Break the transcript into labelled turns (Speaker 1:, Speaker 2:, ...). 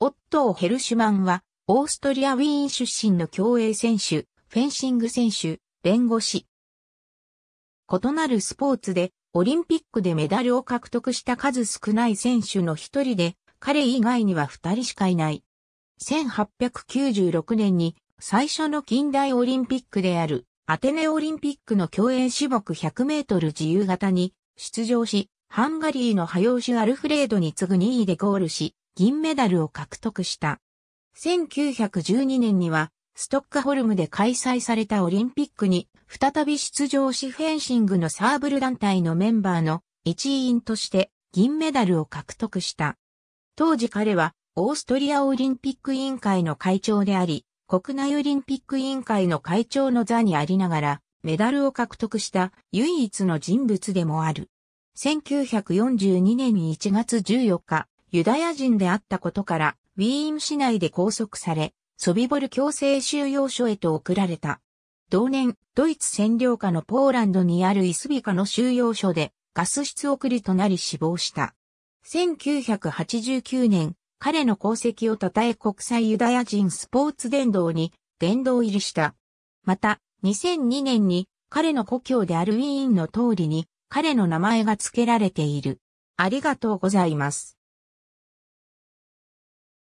Speaker 1: オットー・ヘルシュマンは、オーストリア・ウィーン出身の競泳選手、フェンシ
Speaker 2: ング選手、弁護士。異なるスポーツで、オリンピックでメダルを獲得した数少ない選手の一人で、彼以外には二人しかいない。1896年に最初の近代オリンピックであるアテネオリンピックの競泳種目100メートル自由形に出場し、ハンガリーのハヨーシュ・アルフレードに次ぐ2位でゴールし、銀メダルを獲得した。1912年には、ストッカホルムで開催されたオリンピックに、再び出場しフェンシングのサーブル団体のメンバーの一員として銀メダルを獲得した。当時彼は、オーストリアオリンピック委員会の会長であり、国内オリンピック委員会の会長の座にありながら、メダルを獲得した唯一の人物でもある。1942年1月14日、ユダヤ人であったことから、ウィーン市内で拘束され、ソビボル強制収容所へと送られた。同年、ドイツ占領下のポーランドにあるイスビカの収容所で、ガス室送りとなり死亡した。1989年、彼の功績を称え国際ユダヤ人スポーツ殿堂に殿堂入りした。また、2002年に彼の故郷であるウィーンの通りに彼の名前が付
Speaker 1: けられている。ありがとうございます。